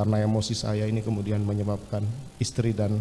karena emosi saya ini kemudian menyebabkan istri dan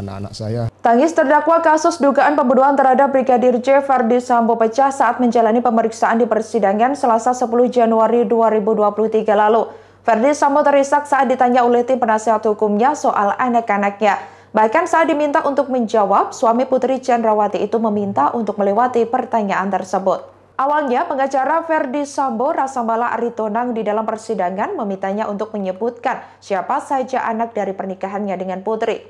anak-anak saya. Tangis terdakwa kasus dugaan pembunuhan terhadap Brigadir J. Fardis Sambo pecah saat menjalani pemeriksaan di persidangan Selasa 10 Januari 2023 lalu. Ferdi Sambo terisak saat ditanya oleh tim penasihat hukumnya soal anak-anaknya. Bahkan saat diminta untuk menjawab, suami Putri Chandrawati itu meminta untuk melewati pertanyaan tersebut. Awalnya, pengacara Verdi Sambo Rasambala Aritonang di dalam persidangan memintanya untuk menyebutkan siapa saja anak dari pernikahannya dengan Putri.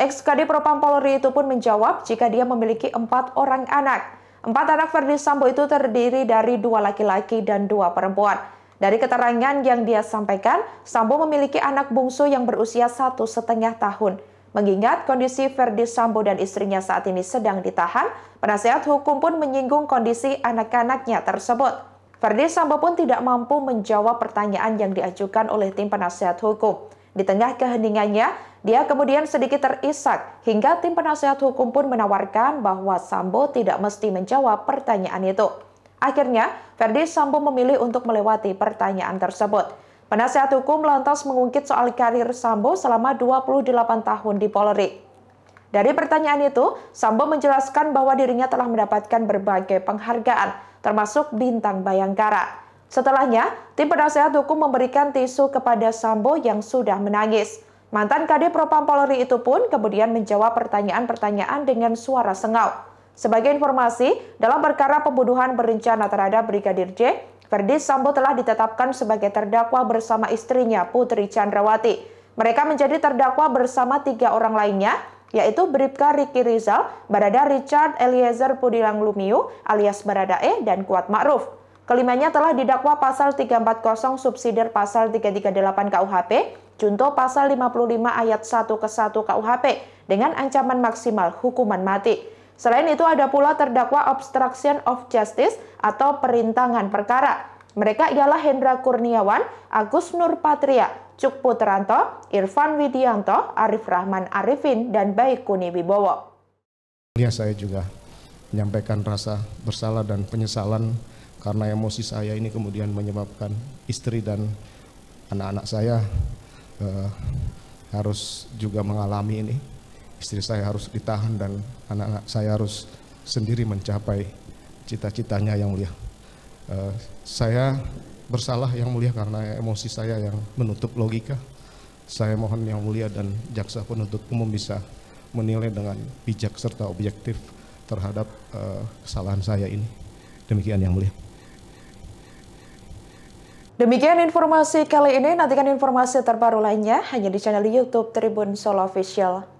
ex Propam Polri itu pun menjawab jika dia memiliki empat orang anak. Empat anak Verdi Sambo itu terdiri dari dua laki-laki dan dua perempuan. Dari keterangan yang dia sampaikan, Sambo memiliki anak bungsu yang berusia satu setengah tahun. Mengingat kondisi Ferdi Sambo dan istrinya saat ini sedang ditahan, penasehat hukum pun menyinggung kondisi anak-anaknya tersebut. Ferdi Sambo pun tidak mampu menjawab pertanyaan yang diajukan oleh tim penasehat hukum. Di tengah keheningannya, dia kemudian sedikit terisak hingga tim penasehat hukum pun menawarkan bahwa Sambo tidak mesti menjawab pertanyaan itu. Akhirnya, Ferdi Sambo memilih untuk melewati pertanyaan tersebut. Penasehat hukum lantas mengungkit soal karir Sambo selama 28 tahun di Polri. Dari pertanyaan itu, Sambo menjelaskan bahwa dirinya telah mendapatkan berbagai penghargaan, termasuk bintang Bayangkara. Setelahnya, tim penasehat hukum memberikan tisu kepada Sambo yang sudah menangis. Mantan KD Propam Polri itu pun kemudian menjawab pertanyaan-pertanyaan dengan suara sengau. Sebagai informasi, dalam perkara pembunuhan berencana terhadap Brigadir J, Verdi Sambo telah ditetapkan sebagai terdakwa bersama istrinya Putri Chandrawati. Mereka menjadi terdakwa bersama tiga orang lainnya, yaitu Bripka Riki Rizal, Barada Richard Eliezer Pudilang Lumiu alias Barada E dan Kuat Ma'ruf. Kelimanya telah didakwa pasal 340 subsidir pasal 338 KUHP, junto pasal 55 ayat 1 ke 1 KUHP dengan ancaman maksimal hukuman mati. Selain itu ada pula terdakwa obstruction of justice atau perintangan perkara. Mereka ialah Hendra Kurniawan, Agus Nurpatria, Cuk Putranto, Irfan Widianto, Arif Rahman Arifin, dan Baikuni Wibowo. Ya, saya juga menyampaikan rasa bersalah dan penyesalan karena emosi saya ini kemudian menyebabkan istri dan anak-anak saya eh, harus juga mengalami ini istri saya harus ditahan dan anak-anak saya harus sendiri mencapai cita-citanya yang mulia. Uh, saya bersalah yang mulia karena emosi saya yang menutup logika. Saya mohon yang mulia dan jaksa penuntut umum bisa menilai dengan bijak serta objektif terhadap uh, kesalahan saya ini. Demikian yang mulia. Demikian informasi kali ini, nantikan informasi terbaru lainnya hanya di channel YouTube Tribun Solo Official.